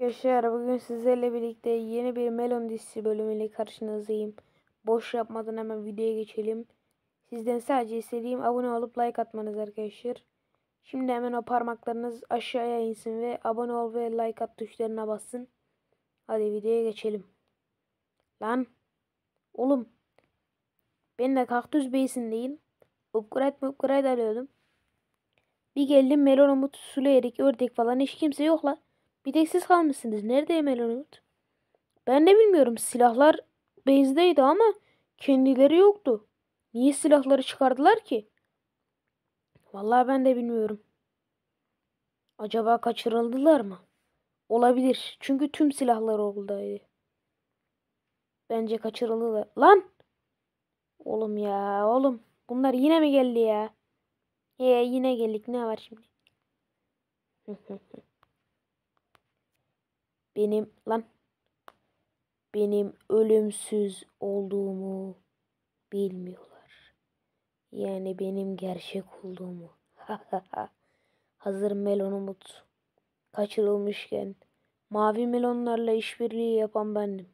Arkadaşlar bugün sizlerle birlikte yeni bir Melon dizisi bölümüyle karşınızdayım. Boş yapmadan hemen videoya geçelim. Sizden sadece istediğim abone olup like atmanız arkadaşlar. Şimdi hemen o parmaklarınız aşağıya insin ve abone ol ve like at tuşlarına basın. Hadi videoya geçelim. Lan. Oğlum. Ben de Kaktüs Bey'sindeyim. Upgrade upgrade alıyordum. Bir geldim melon umut, sulu erik, ördek falan hiç kimse yok la. Bir tek siz kalmışsınız. Nerede Emel Onut? Ben de bilmiyorum. Silahlar Beyz'deydi ama kendileri yoktu. Niye silahları çıkardılar ki? Vallahi ben de bilmiyorum. Acaba kaçırıldılar mı? Olabilir. Çünkü tüm silahlar oradaydı. Bence kaçırıldılar. Lan! Oğlum ya oğlum. Bunlar yine mi geldi ya? He ee, yine geldik. Ne var şimdi? benim lan benim ölümsüz olduğumu bilmiyorlar. Yani benim gerçek olduğumu. Hazır melon umut kaçırılmışken mavi melonlarla işbirliği yapan bendim.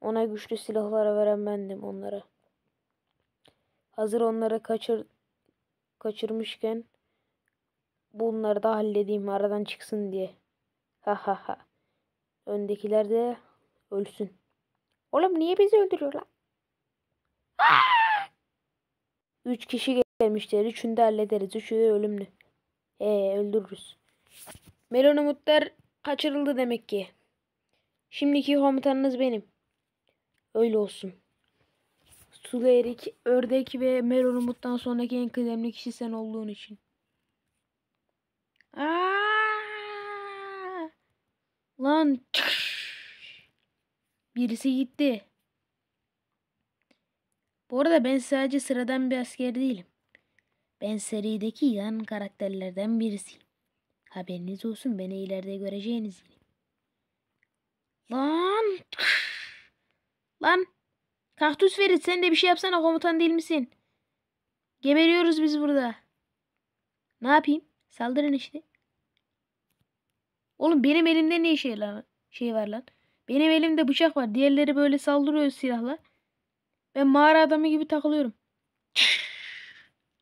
Ona güçlü silahlara veren bendim onlara. Hazır onları kaçır kaçırmışken bunları da halledeyim aradan çıksın diye. Ha ha ha. Öndekiler de ölsün. Oğlum niye bizi öldürüyorlar? Üç kişi gelmişler. Üçünü de hallederiz. Üçü de ölümlü. Ee öldürürüz. Melon Umutlar kaçırıldı demek ki. Şimdiki komutanınız benim. Öyle olsun. Sulu Erik, Ördek ve Melon Umut'tan sonraki en kıdemli kişi sen olduğun için. Aa! Lan. Birisi gitti. Bu arada ben sadece sıradan bir asker değilim. Ben serideki yan karakterlerden birisiyim. Haberiniz olsun beni ileride göreceğiniz gibi. Lan. Lan. Kaktüs verit sen de bir şey yapsana komutan değil misin? Geberiyoruz biz burada. Ne yapayım? Saldırın işte. Oğlum benim elimde ne şey lan? Şey var lan. Benim elimde bıçak var. Diğerleri böyle saldırıyor silahla. Ben mağara adamı gibi takılıyorum.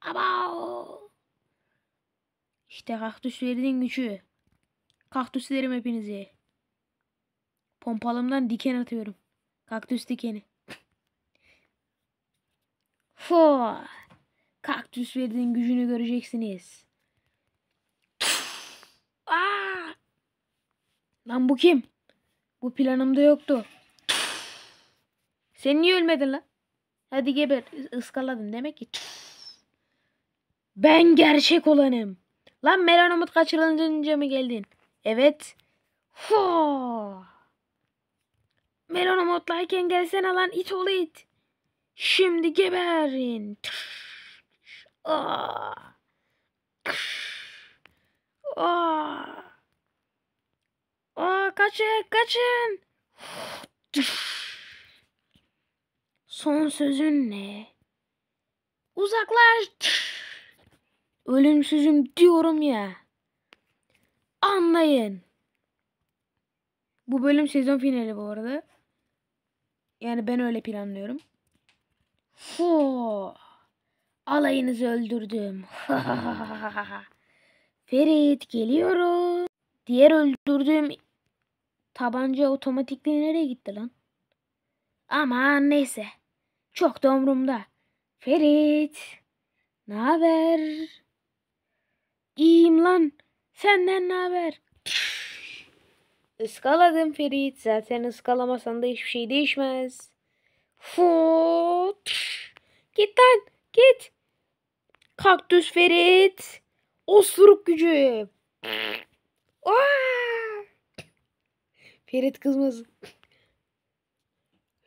Ama kaktüs verdiğin gücü. Kaktüs Kaktüslerim hepinize. Pompalımdan diken atıyorum. Kaktüs dikeni. Fo. Kaktüs verdiğin gücünü göreceksiniz. Lan bu kim? Bu planımda yoktu. Sen niye ölmedin lan? Hadi geber. Iskaladın demek ki. Ben gerçek olanım. Lan Melan Umut kaçırılınca mı geldin? Evet. Ho. Melan Umut'layken gelsene lan it oğlu it. Şimdi geberin. Aa. Aa. Aa kaçın kaçın. Son sözün ne? Uzaklaş. Ölümsüzüm diyorum ya. Anlayın. Bu bölüm sezon finali bu arada. Yani ben öyle planlıyorum. Ho! Alayınızı öldürdüm. Ferit geliyorum. Diğer öldürdüğüm Tabanca otomatikliği nereye gitti lan? Aman neyse. Çok da umurumda. Ferit. Ne haber? İyiyim lan. Senden ne haber? Iskaladım Ferit. Zaten ıskalamasan da hiçbir şey değişmez. Fut. Git lan. Git. Kaktüs Ferit. Osuruk gücü. Aa! Ferit kızmaz.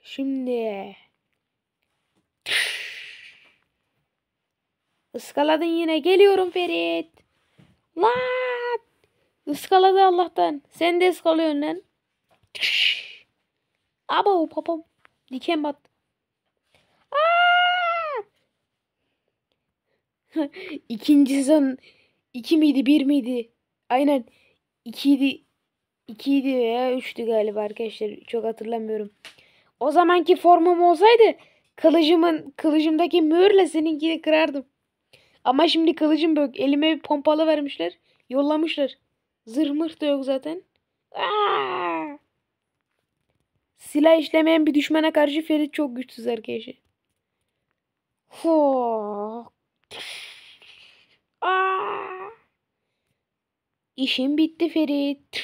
Şimdi. Iskaladın yine. Geliyorum Ferit. What? Iskaladı Allah'tan. Sen de ıskalıyorsun lan. Abo papam. Diken bat. İkinci sezon iki miydi bir miydi? Aynen ikiydi 2 idi veya 3'tü galiba arkadaşlar. Çok hatırlamıyorum. O zamanki formum olsaydı kılıcımın kılıcımdaki mühürle seninkini kırardım. Ama şimdi kılıcım yok. Elime bir pompalı vermişler. Yollamışlar. Zırh da yok zaten. Aa! Silah işlemeyen bir düşmana karşı Ferit çok güçsüz arkadaşlar. İşim bitti Ferit.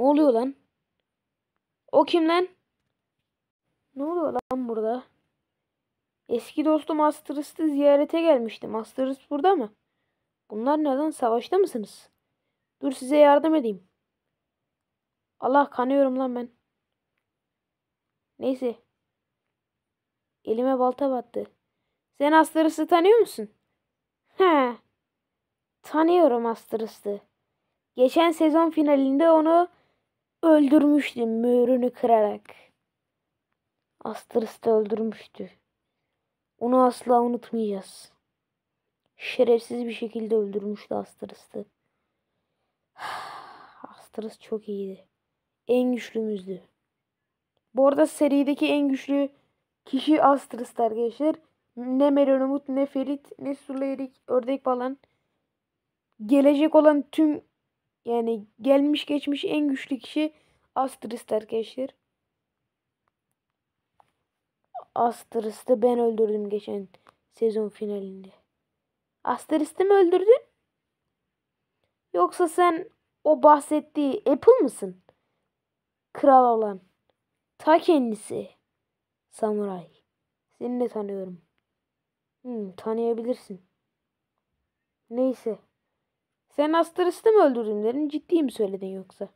Ne oluyor lan? O kim lan? Ne oluyor lan burada? Eski dostum Asterist'i ziyarete gelmişti. Asterist burada mı? Bunlar neden savaşta mısınız? Dur size yardım edeyim. Allah kanıyorum lan ben. Neyse. Elime balta battı. Sen Asterist'i tanıyor musun? He. Tanıyorum Asterist'i. Geçen sezon finalinde onu öldürmüştü mührünü kırarak. Asterix de öldürmüştü. Onu asla unutmayacağız. Şerefsiz bir şekilde öldürmüştü Asterix'i. Asterix çok iyiydi. En güçlümüzdü. Bu arada serideki en güçlü kişi Asterix arkadaşlar. Ne Melon Umut, ne Ferit, ne Sulayerik, Ördek falan. Gelecek olan tüm yani gelmiş geçmiş en güçlü kişi asterisk arkadaşlar. Astrist'i ben öldürdüm geçen sezon finalinde. Astrist'i mi öldürdün? Yoksa sen o bahsettiği Apple mısın? Kral olan. Ta kendisi. Samuray. Seni de tanıyorum. Hmm, tanıyabilirsin. Neyse. Sen Asterix'i mi öldürdün dedim. Ciddi mi söyledin yoksa?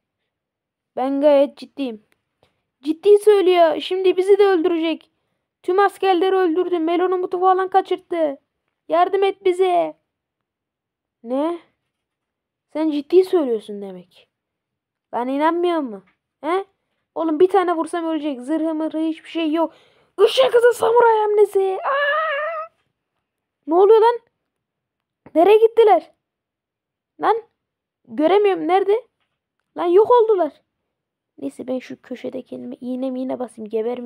Ben gayet ciddiyim. Ciddi söylüyor. Şimdi bizi de öldürecek. Tüm askerleri öldürdü. Melon'u mutu falan kaçırttı. Yardım et bize. Ne? Sen ciddi söylüyorsun demek. Ben inanmıyor mu? He? Oğlum bir tane vursam ölecek. Zırhı mırhı hiçbir şey yok. Işık hızı samuray hamlesi. Aa! Ne oluyor lan? Nereye gittiler? Lan göremiyorum nerede? Lan yok oldular. Neyse ben şu köşede kendime iğne miğne basayım geber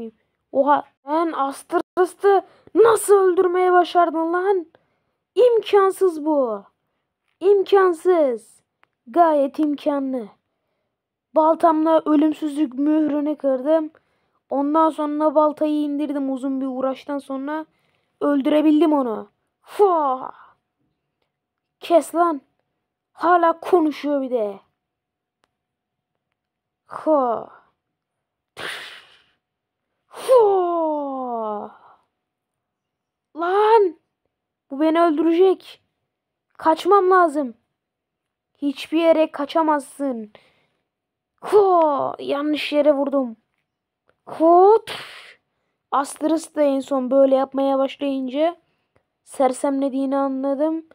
Oha lan astırıstı nasıl öldürmeye başardın lan? İmkansız bu. İmkansız. Gayet imkanlı. Baltamla ölümsüzlük mührünü kırdım. Ondan sonra baltayı indirdim uzun bir uğraştan sonra. Öldürebildim onu. Fuh. Kes lan. Hala konuşuyor bir de. Ha. Ho. Lan. Bu beni öldürecek. Kaçmam lazım. Hiçbir yere kaçamazsın. Ha, Yanlış yere vurdum. Ha, Asterix da en son böyle yapmaya başlayınca sersemlediğini anladım.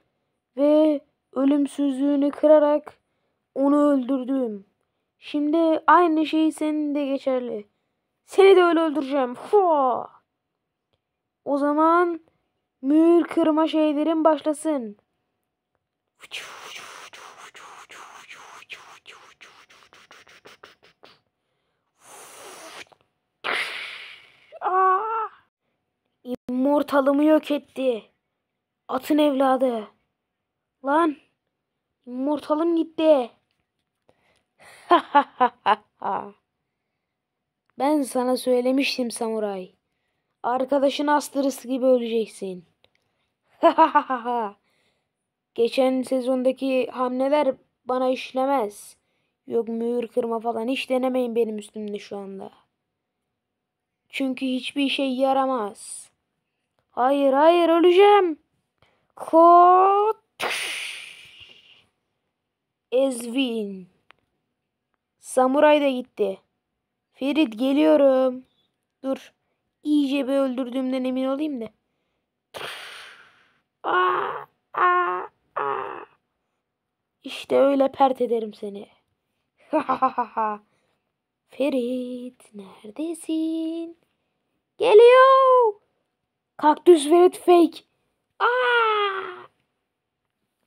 Ve ölümsüzlüğünü kırarak onu öldürdüm. Şimdi aynı şey senin de geçerli. Seni de öyle öldüreceğim. Fua. O zaman mühür kırma şeylerin başlasın. Ah! İmmortalımı yok etti. Atın evladı. Lan. Mortalım gitti. ben sana söylemiştim samuray. Arkadaşın astırısı gibi öleceksin. Geçen sezondaki hamleler bana işlemez. Yok mühür kırma falan hiç denemeyin benim üstümde şu anda. Çünkü hiçbir şey yaramaz. Hayır hayır öleceğim. Kot. Ezvin. Samuray da gitti. Ferit geliyorum. Dur. İyice bir öldürdüğümden emin olayım da. İşte öyle pert ederim seni. Ferit neredesin? Geliyor. Kaktüs Ferit fake. Aa!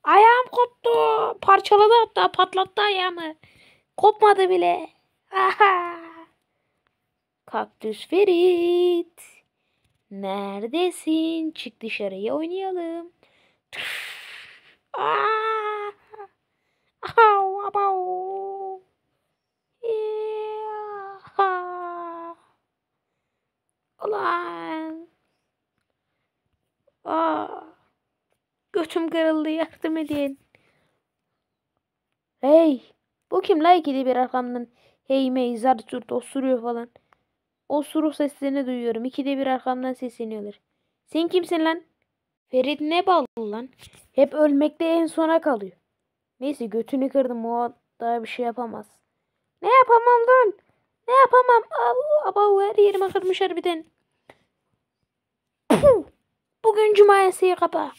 Ayağım koptu. Parçaladı hatta patlattı ayağımı. Kopmadı bile. Aha. Kaktüs Ferit. Neredesin? Çık dışarıya oynayalım. Aa. Ah. Au, Allah. kırıldı yardım edin. Hey. Bu kim la ikili bir arkamdan hey mey zar osuruyor falan. Osuru seslerini duyuyorum. İkide bir arkamdan sesleniyorlar. Sen kimsin lan? Ferit ne bağlı lan? Hep ölmekte en sona kalıyor. Neyse götünü kırdım o daha bir şey yapamaz. Ne yapamam lan? Ne yapamam? Abu, abu her yerime kırmış harbiden. Puh. Bugün cumayesiye kapa.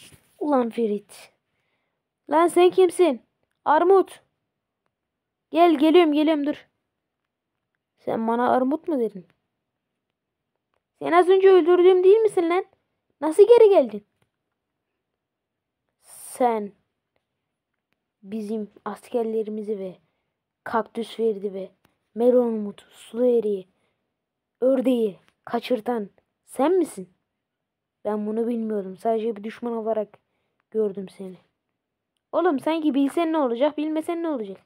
Ulan Ferit. Lan sen kimsin? Armut. Gel geliyorum geliyorum dur. Sen bana armut mu dedin? Sen az önce öldürdüğüm değil misin lan? Nasıl geri geldin? Sen bizim askerlerimizi ve kaktüs verdi ve Meron Umut, sulu eriği, ördeği kaçırtan sen misin? Ben bunu bilmiyordum. Sadece bir düşman olarak Gördüm seni. Oğlum sanki bilsen ne olacak, bilmesen ne olacak?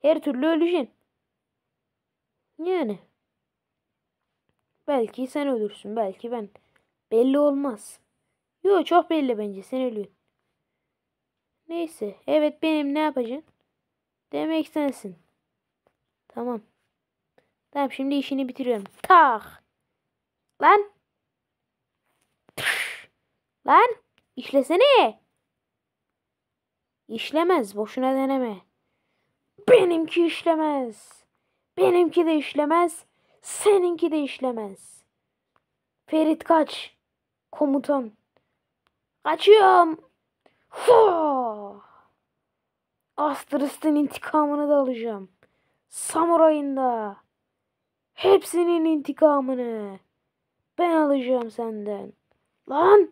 Her türlü öleceksin. Yani. Belki sen ölürsün, belki ben. Belli olmaz. Yo çok belli bence sen ölüyorsun. Neyse, evet benim ne yapacaksın? Demek sensin. Tamam. Tamam şimdi işini bitiriyorum. Tak. Lan. Lan. İşlesene. İşlemez. Boşuna deneme. Benimki işlemez. Benimki de işlemez. Seninki de işlemez. Ferit kaç. Komutan. Kaçıyorum. Ho! Asterist'in intikamını da alacağım. Samuray'ında. Hepsinin intikamını. Ben alacağım senden. Lan!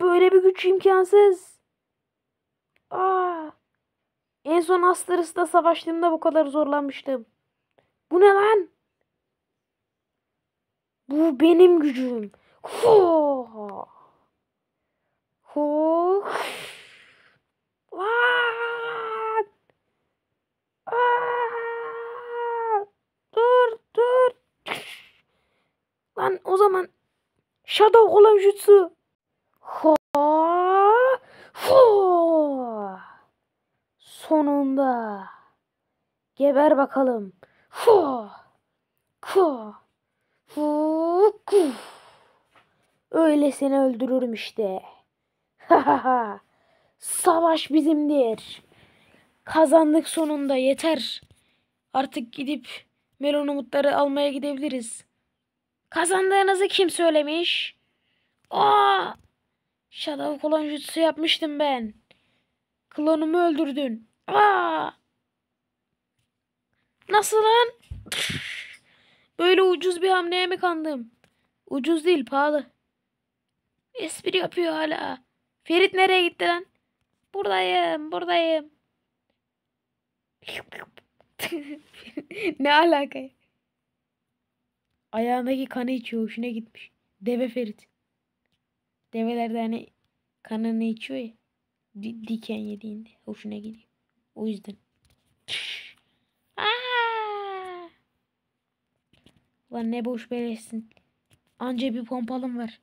Böyle bir güç imkansız. En son Asterus'ta savaştığımda bu kadar zorlanmıştım. Bu ne lan? Bu benim gücüm. Dur dur. Lan o zaman Shadow olan jutsu. Ho! Sonunda. Geber bakalım. Öyle seni öldürürüm işte. Savaş bizimdir. Kazandık sonunda yeter. Artık gidip melon umutları almaya gidebiliriz. Kazandığınızı kim söylemiş? Aa! Shadow klon jutsu yapmıştım ben. Klonumu öldürdün. Aa! Nasıl lan? Böyle ucuz bir hamleye mi kandım? Ucuz değil pahalı. Espri yapıyor hala. Ferit nereye gitti lan? Buradayım buradayım. ne alaka? Ayağındaki kanı içiyor. Hoşuna gitmiş. Deve Ferit. Develerde hani kanını içiyor ya. Diken yediğinde. Hoşuna gidiyor. O yüzden. Aa! Lan ne boş beleşsin. Anca bir pompalım var.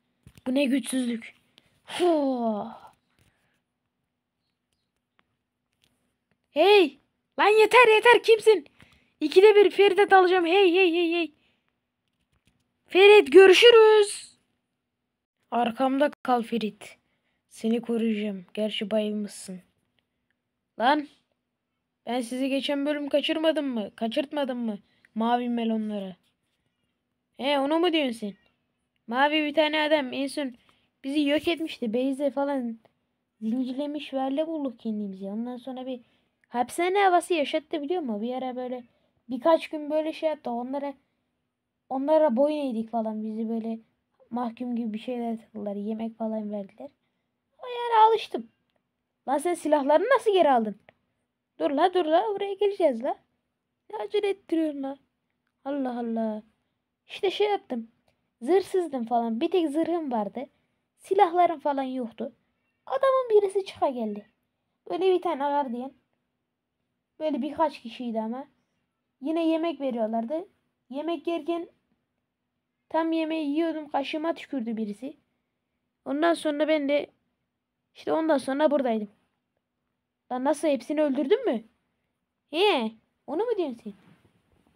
Bu ne güçsüzlük. Hey. Lan yeter yeter kimsin? İkide bir Ferit'e alacağım. Hey hey hey hey. Ferit görüşürüz. Arkamda kal Ferit. Seni koruyacağım. Gerçi bayılmışsın. Lan. Ben sizi geçen bölüm kaçırmadım mı? Kaçırtmadım mı? Mavi melonları. He onu mu diyorsun sen? Mavi bir tane adam en son bizi yok etmişti. Beyze falan zincirlemiş verle bulduk kendimizi. Ondan sonra bir hapishane havası yaşattı biliyor musun? Bir ara böyle birkaç gün böyle şey yaptı. Onlara onlara boyun eğdik falan bizi böyle mahkum gibi bir şeyler takıldılar. Yemek falan verdiler. O yani alıştım. Lan sen silahlarını nasıl geri aldın? Dur la dur la oraya geleceğiz la. Ne acele ettiriyorsun la. Allah Allah. İşte şey yaptım. Zırhsızdım falan. Bir tek zırhım vardı. Silahlarım falan yoktu. Adamın birisi çıka geldi. Böyle bir tane gardiyan. Böyle birkaç kişiydi ama. Yine yemek veriyorlardı. Yemek yerken tam yemeği yiyordum. Kaşıma tükürdü birisi. Ondan sonra ben de işte ondan sonra buradaydım. Lan nasıl hepsini öldürdün mü? He, onu mu diyorsun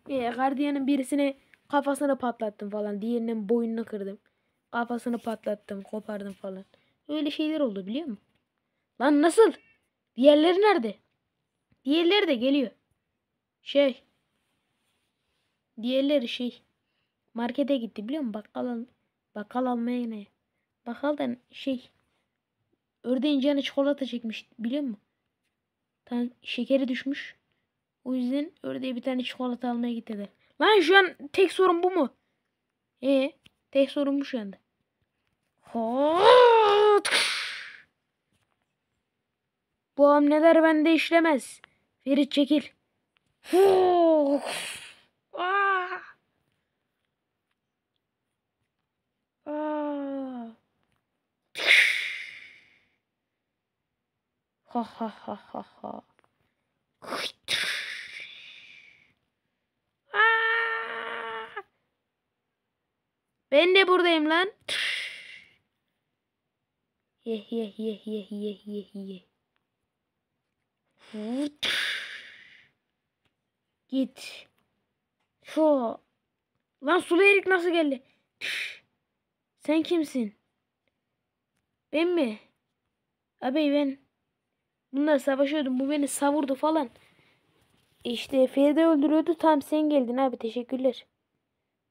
sen? E, gardiyanın birisini kafasını patlattım falan. Diğerinin boynunu kırdım. Kafasını patlattım, kopardım falan. Öyle şeyler oldu biliyor musun? Lan nasıl? Diğerleri nerede? Diğerleri de geliyor. Şey. Diğerleri şey. Markete gitti biliyor musun? Bakkal, al bakkal almaya ne? Bakkaldan şey. Ördeğin canı çikolata çekmiş biliyor musun? Tan şekeri düşmüş. O yüzden ördeğe bir tane çikolata almaya gitti de. Lan şu an tek sorun bu mu? Ee, tek sorun bu şu anda. Hot. Bu hamleler bende işlemez. Ferit çekil. Hot. Aa. Ah! Ha ha ha ha ha. Ben de buradayım lan. Yeh yeh yeh yeh yeh yeh yeh. Git. Şu. Lan sulu erik nasıl geldi? Sen kimsin? Ben mi? Abi ben. Bunlar savaşıyordu, Bu beni savurdu falan. İşte Feride öldürüyordu. Tam sen geldin abi. Teşekkürler.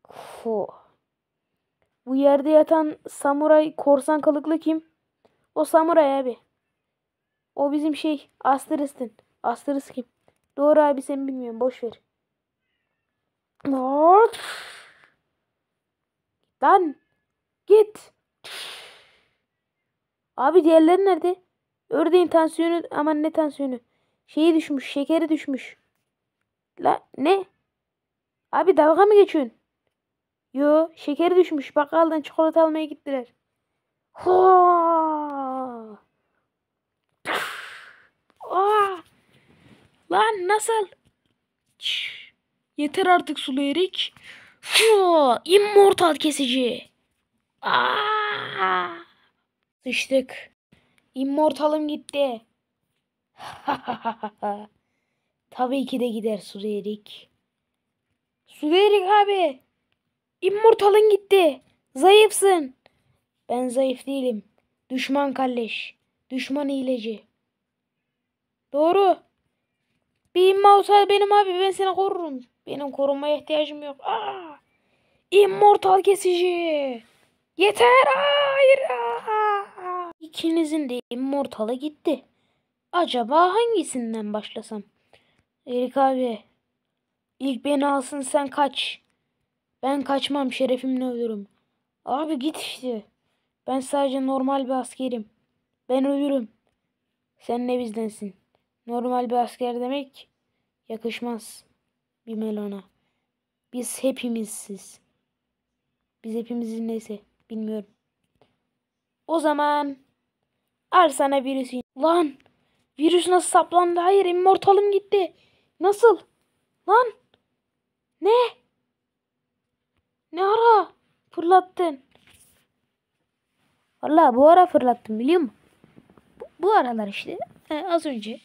Ufo. Bu yerde yatan samuray korsan kalıklı kim? O samuray abi. O bizim şey Asterist'in. Asterist kim? Doğru abi sen bilmiyorum. Boş ver. Lan git. Abi diğerleri nerede? Ördeğin tansiyonu aman ne tansiyonu. Şeyi düşmüş şekeri düşmüş. La ne? Abi dalga mı geçiyorsun? Yo şekeri düşmüş bakkaldan çikolata almaya gittiler. Ho! Ah! Lan nasıl? Yeter artık sulu erik. Immortal kesici. Aa! Ah! Sıçtık. Immortalım gitti. Tabii ki de gider Suderik. Suderik abi. Immortalın gitti. Zayıfsın. Ben zayıf değilim. Düşman kalleş. Düşman iyileci. Doğru. Bir imma olsa benim abi. Ben seni korurum. Benim korumaya ihtiyacım yok. Aa! Immortal kesici. Yeter. Hayır. Aa! İkinizin de Immortal'a gitti. Acaba hangisinden başlasam? Erik abi. İlk beni alsın sen kaç. Ben kaçmam şerefimle ölürüm. Abi git işte. Ben sadece normal bir askerim. Ben ölürüm. Sen ne bizdensin? Normal bir asker demek yakışmaz bir melona. Biz hepimizsiz. Biz hepimizin neyse bilmiyorum. O zaman Al sana virüsü. Lan. Virüs nasıl saplandı? Hayır immortalım gitti. Nasıl? Lan. Ne? Ne ara? Fırlattın. Valla bu ara fırlattım biliyor musun? Bu, bu aralar işte. He, az önce.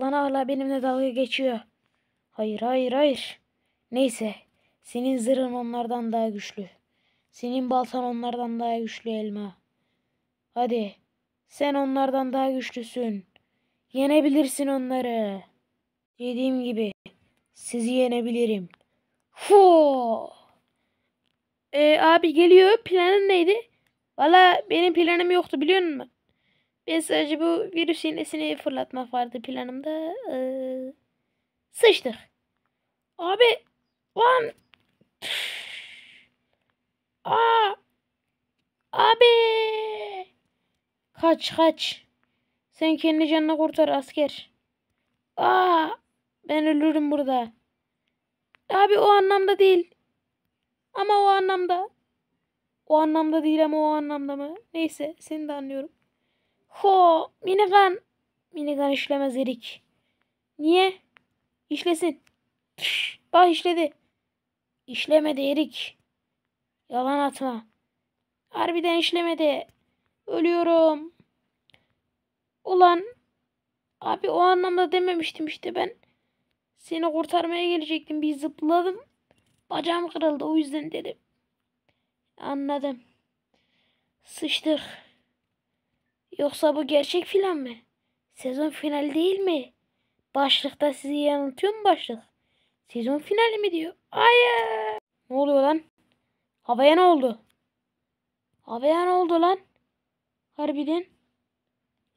Lan hala benimle dalga geçiyor. Hayır hayır hayır. Neyse. Senin zırhın onlardan daha güçlü. Senin baltan onlardan daha güçlü elma. Hadi. Sen onlardan daha güçlüsün. Yenebilirsin onları. Dediğim gibi sizi yenebilirim. Fu. Ee, abi geliyor. Planın neydi? Valla benim planım yoktu biliyor musun? Ben sadece bu virüsün esini fırlatma vardı planımda. Ee, sıçtık. Abi. Lan. Aa. Abi. Kaç kaç. Sen kendi canını kurtar asker. Aa, ben ölürüm burada. Abi o anlamda değil. Ama o anlamda. O anlamda değil ama o anlamda mı? Neyse seni de anlıyorum. Ho minigun. Minigun işlemez erik. Niye? İşlesin. Püş, bak işledi. İşlemedi erik. Yalan atma. Harbiden işlemedi. Ölüyorum. Ulan. Abi o anlamda dememiştim işte ben. Seni kurtarmaya gelecektim. Bir zıpladım. Bacağım kırıldı o yüzden dedim. Anladım. Sıçtık. Yoksa bu gerçek filan mı? Sezon final değil mi? Başlıkta sizi yanıltıyor mu başlık? Sezon finali mi diyor? Hayır. Ne oluyor lan? Havaya ne oldu? Havaya ne oldu lan? Harbiden.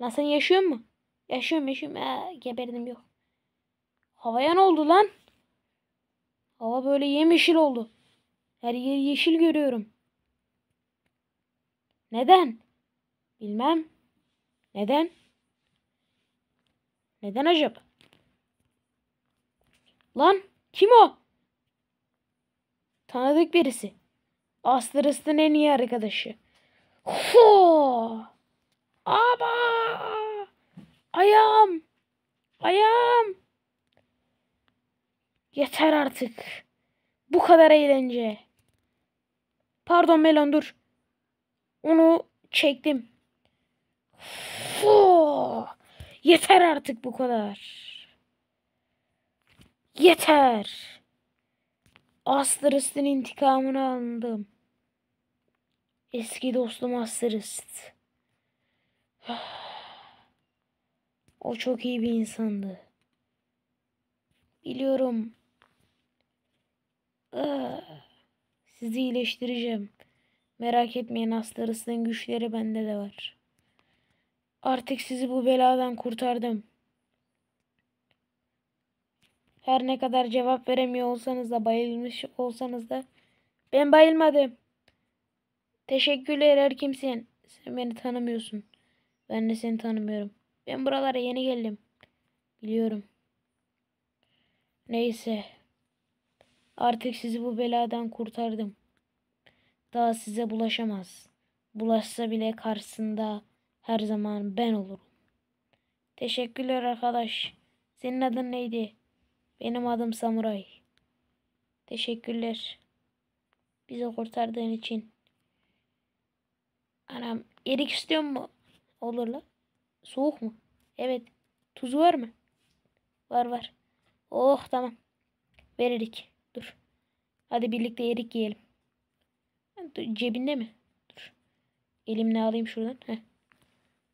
Lan sen yaşıyor mu? Yaşıyorum yaşıyorum. Ee, geberdim yok. Havaya ne oldu lan? Hava böyle yemyeşil oldu. Her yer yeşil görüyorum. Neden? Bilmem. Neden? Neden acaba? Lan kim o? Tanıdık birisi. Asterist'in en iyi arkadaşı. Ho! Ama ayağım. Ayağım. Yeter artık. Bu kadar eğlence. Pardon Melon dur. Onu çektim. Yeter artık bu kadar. Yeter. Asterist'in intikamını aldım. Eski dostum Asterist. O çok iyi bir insandı. Biliyorum. Sizi iyileştireceğim. Merak etmeyin hastalarısının güçleri bende de var. Artık sizi bu beladan kurtardım. Her ne kadar cevap veremiyor olsanız da bayılmış olsanız da ben bayılmadım. Teşekkürler her kimsin. Sen beni tanımıyorsun. Ben de seni tanımıyorum. Ben buralara yeni geldim. Biliyorum. Neyse. Artık sizi bu beladan kurtardım. Daha size bulaşamaz. Bulaşsa bile karşısında her zaman ben olurum. Teşekkürler arkadaş. Senin adın neydi? Benim adım Samuray. Teşekkürler. Bizi kurtardığın için. Anam erik istiyor mu? Olur lan. Soğuk mu? Evet. Tuzu var mı? Var var. Oh tamam. Ver Dur. Hadi birlikte erik yiyelim. cebinde mi? Dur. Elimle alayım şuradan. Heh.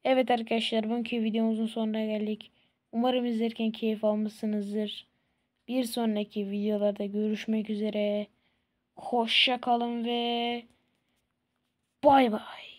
Evet arkadaşlar bugünkü videomuzun sonuna geldik. Umarım izlerken keyif almışsınızdır. Bir sonraki videolarda görüşmek üzere. Hoşça kalın ve bay bay.